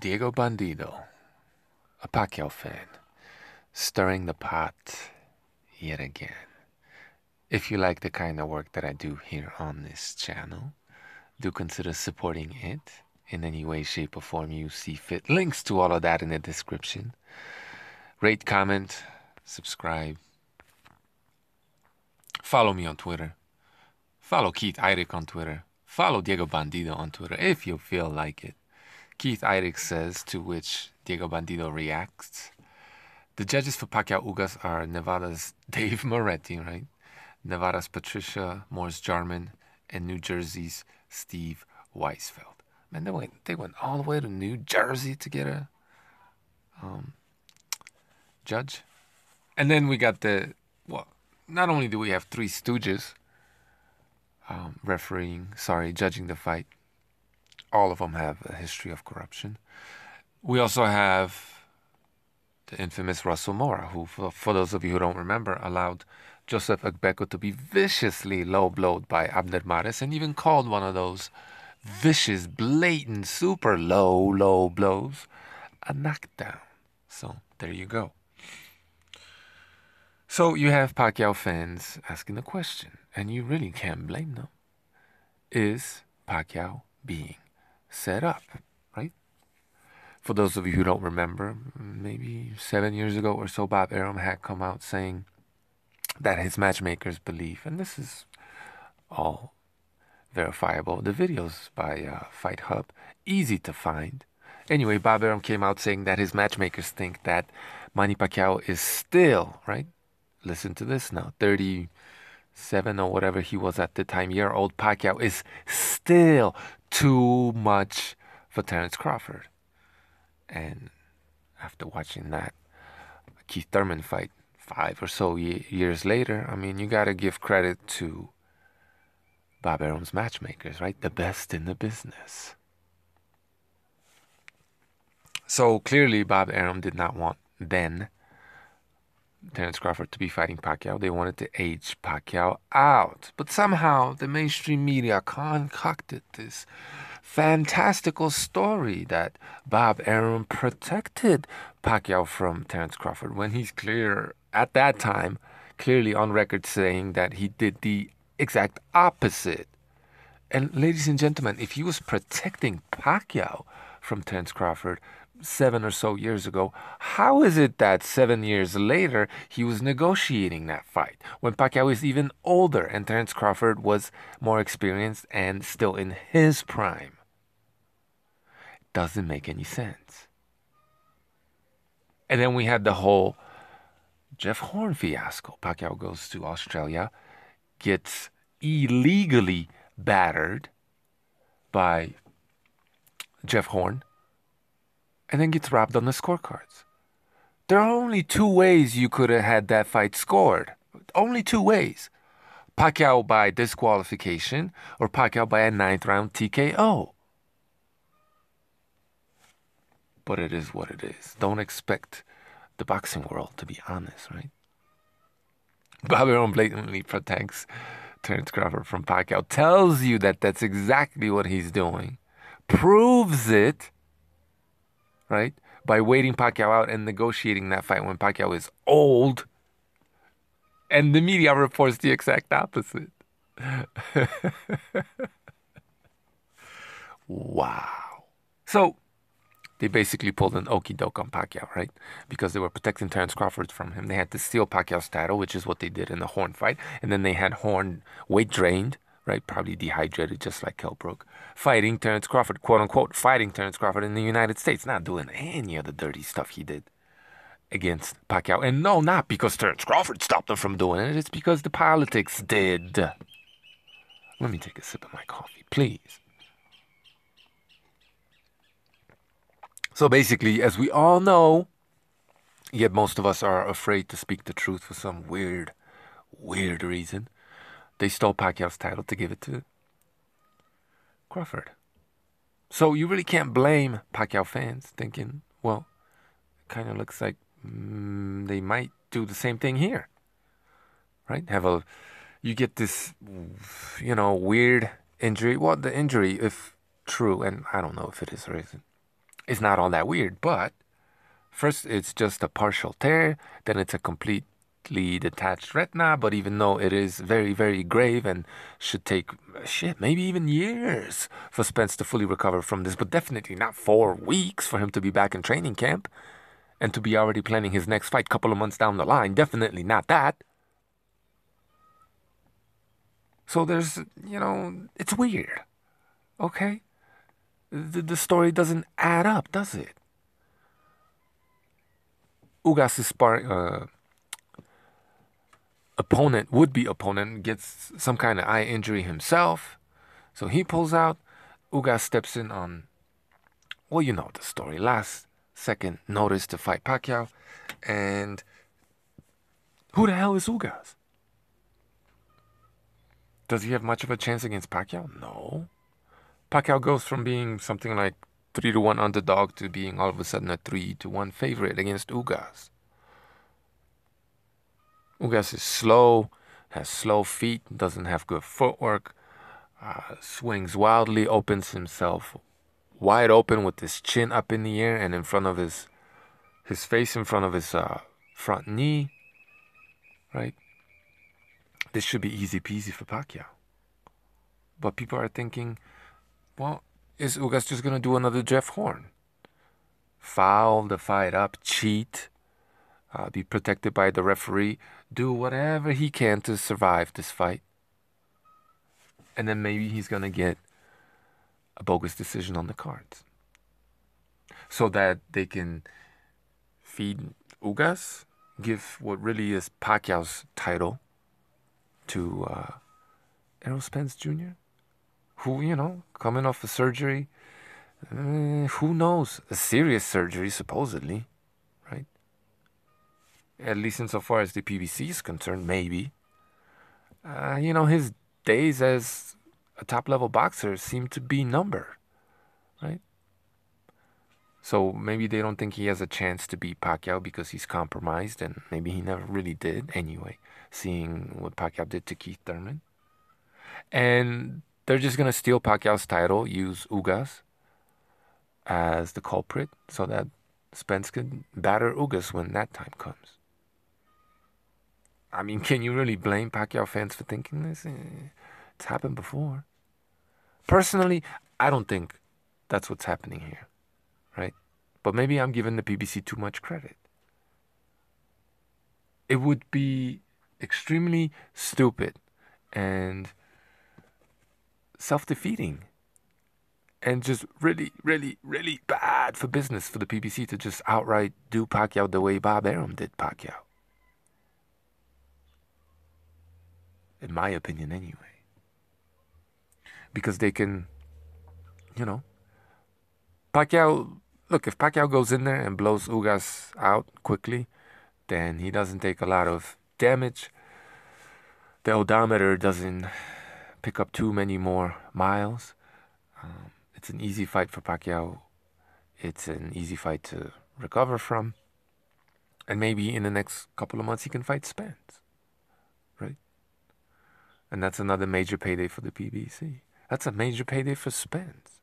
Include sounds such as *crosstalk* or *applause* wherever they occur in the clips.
Diego Bandido, a Pacquiao fan, stirring the pot yet again. If you like the kind of work that I do here on this channel, do consider supporting it in any way, shape, or form you see fit. Links to all of that in the description. Rate, comment, subscribe. Follow me on Twitter. Follow Keith Eirich on Twitter. Follow Diego Bandido on Twitter if you feel like it. Keith Eidich says, to which Diego Bandido reacts. The judges for Pacquiao Ugas are Nevada's *laughs* Dave Moretti, right? Nevada's Patricia Morris Jarman, and New Jersey's Steve Weisfeld. Man, they went, they went all the way to New Jersey to get a um, judge. And then we got the, well, not only do we have three stooges um, refereeing, sorry, judging the fight, all of them have a history of corruption. We also have the infamous Russell Mora, who, for, for those of you who don't remember, allowed Joseph Agbeko to be viciously low blowed by Abner Mares and even called one of those vicious, blatant, super low, low blows a knockdown. So there you go. So you have Pacquiao fans asking the question, and you really can't blame them. Is Pacquiao being set up, right? For those of you who don't remember, maybe seven years ago or so, Bob Arum had come out saying that his matchmakers believe, and this is all verifiable. The videos by uh, Fight Hub, easy to find. Anyway, Bob Arum came out saying that his matchmakers think that Manny Pacquiao is still, right? Listen to this now 37 or whatever he was at the time, year old Pacquiao is still too much for Terrence Crawford. And after watching that Keith Thurman fight five or so years later, I mean, you got to give credit to Bob Arum's matchmakers, right? The best in the business. So clearly, Bob Arum did not want then Terence Crawford to be fighting Pacquiao. They wanted to age Pacquiao out. But somehow the mainstream media concocted this fantastical story that Bob Arum protected Pacquiao from Terence Crawford when he's clear at that time, clearly on record saying that he did the exact opposite. And ladies and gentlemen, if he was protecting Pacquiao from Terence Crawford, seven or so years ago, how is it that seven years later he was negotiating that fight when Pacquiao is even older and Terence Crawford was more experienced and still in his prime? Doesn't make any sense. And then we had the whole Jeff Horn fiasco. Pacquiao goes to Australia, gets illegally battered by Jeff Horn and then gets robbed on the scorecards. There are only two ways you could have had that fight scored. Only two ways. Pacquiao by disqualification or Pacquiao by a ninth round TKO. But it is what it is. Don't expect the boxing world to be honest, right? Bobby blatantly protects Terence Crawford from Pacquiao, tells you that that's exactly what he's doing, proves it right? By waiting Pacquiao out and negotiating that fight when Pacquiao is old. And the media reports the exact opposite. *laughs* wow. So they basically pulled an Okie doke on Pacquiao, right? Because they were protecting Terrence Crawford from him. They had to steal Pacquiao's title, which is what they did in the Horn fight. And then they had Horn weight drained right? Probably dehydrated, just like Brook. Fighting Terrence Crawford, quote unquote, fighting Terrence Crawford in the United States, not doing any of the dirty stuff he did against Pacquiao. And no, not because Terrence Crawford stopped him from doing it, it's because the politics did. Let me take a sip of my coffee, please. So basically, as we all know, yet most of us are afraid to speak the truth for some weird, weird reason. They stole Pacquiao's title to give it to Crawford. So you really can't blame Pacquiao fans thinking, well, it kind of looks like mm, they might do the same thing here. Right? Have a you get this you know weird injury. Well, the injury if true and I don't know if it is or isn't. It's not all that weird, but first it's just a partial tear, then it's a complete detached retina, but even though it is very, very grave and should take shit, maybe even years for Spence to fully recover from this, but definitely not four weeks for him to be back in training camp and to be already planning his next fight couple of months down the line. Definitely not that. So there's, you know, it's weird. Okay? The, the story doesn't add up, does it? Ugas is sparring. Uh, opponent, would be opponent, gets some kind of eye injury himself. So he pulls out. Uga steps in on, well, you know the story. Last second notice to fight Pacquiao. And who the hell is Ugas? Does he have much of a chance against Pacquiao? No. Pacquiao goes from being something like 3 to 1 underdog to being all of a sudden a 3 to 1 favorite against Ugas. Ugas is slow, has slow feet, doesn't have good footwork, uh, swings wildly, opens himself wide open with his chin up in the air and in front of his his face in front of his uh, front knee. Right? This should be easy peasy for Pacquiao. But people are thinking, well, is Ugas just gonna do another Jeff Horn? Foul the fight up, cheat, uh, be protected by the referee do whatever he can to survive this fight. And then maybe he's going to get a bogus decision on the cards. So that they can feed Ugas, give what really is Pacquiao's title to uh, Errol Spence Jr., who, you know, coming off a surgery, uh, who knows, a serious surgery supposedly at least insofar as the PBC is concerned, maybe. Uh, you know, his days as a top level boxer seem to be numbered, right? So maybe they don't think he has a chance to beat Pacquiao because he's compromised, and maybe he never really did anyway, seeing what Pacquiao did to Keith Thurman. And they're just going to steal Pacquiao's title, use Ugas as the culprit, so that Spence can batter Ugas when that time comes. I mean, *laughs* can you really blame Pacquiao fans for thinking this? It's happened before. Personally, I don't think that's what's happening here, right? But maybe I'm giving the BBC too much credit. It would be extremely stupid and self defeating and just really, really, really bad for business for the BBC to just outright do Pacquiao the way Bob Arum did Pacquiao. in my opinion, anyway. Because they can, you know, Pacquiao. Look, if Pacquiao goes in there and blows Ugas out quickly, then he doesn't take a lot of damage. The odometer doesn't pick up too many more miles. Um, it's an easy fight for Pacquiao. It's an easy fight to recover from. And maybe in the next couple of months he can fight Spence, right? And that's another major payday for the PBC. That's a major payday for Spence.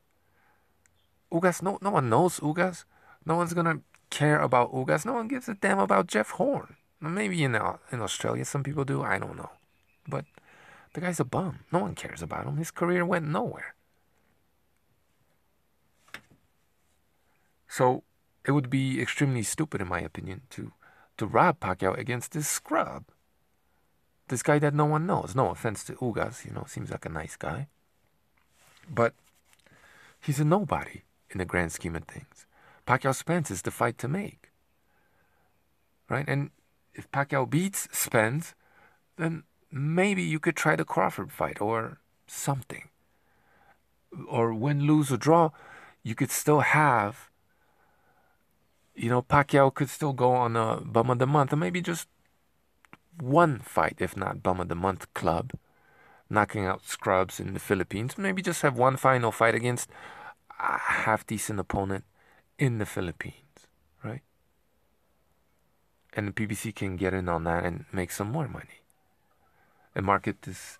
Ugas, no, no one knows Ugas. No one's gonna care about Ugas. No one gives a damn about Jeff Horn. Maybe in uh, in Australia some people do. I don't know, but the guy's a bum. No one cares about him. His career went nowhere. So it would be extremely stupid, in my opinion, to to rob Pacquiao against this scrub this guy that no one knows. No offense to Ugas, you know, seems like a nice guy. But he's a nobody in the grand scheme of things. Pacquiao Spence is the fight to make. Right? And if Pacquiao beats Spence, then maybe you could try the Crawford fight or something. Or win, lose, or draw, you could still have, you know, Pacquiao could still go on a bum of the month and maybe just one fight, if not Bum of the Month club, knocking out scrubs in the Philippines. Maybe just have one final fight against a half decent opponent in the Philippines, right? And the PBC can get in on that and make some more money and market this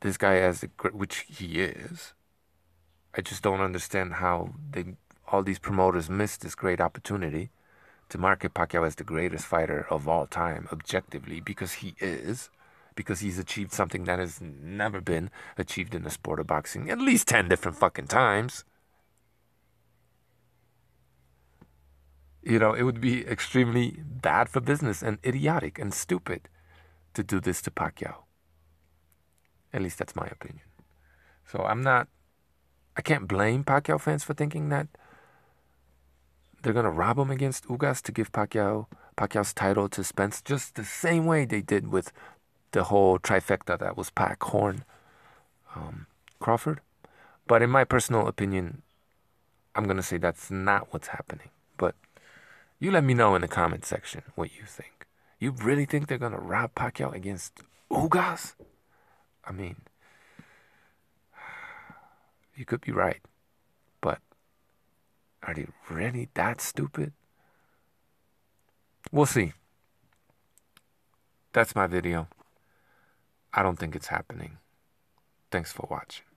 this guy as the which he is. I just don't understand how they all these promoters missed this great opportunity. To market Pacquiao is the greatest fighter of all time, objectively, because he is, because he's achieved something that has never been achieved in the sport of boxing at least 10 different fucking times. You know, it would be extremely bad for business and idiotic and stupid to do this to Pacquiao. At least that's my opinion. So I'm not, I can't blame Pacquiao fans for thinking that they're gonna rob him against Ugas to give Pacquiao Pacquiao's title to Spence, just the same way they did with the whole trifecta that was Pac, Horn, um, Crawford. But in my personal opinion, I'm gonna say that's not what's happening. But you let me know in the comment section what you think. You really think they're gonna rob Pacquiao against Ugas? I mean, *sighs* you could be right. Are they really that stupid? We'll see. That's my video. I don't think it's happening. Thanks for watching.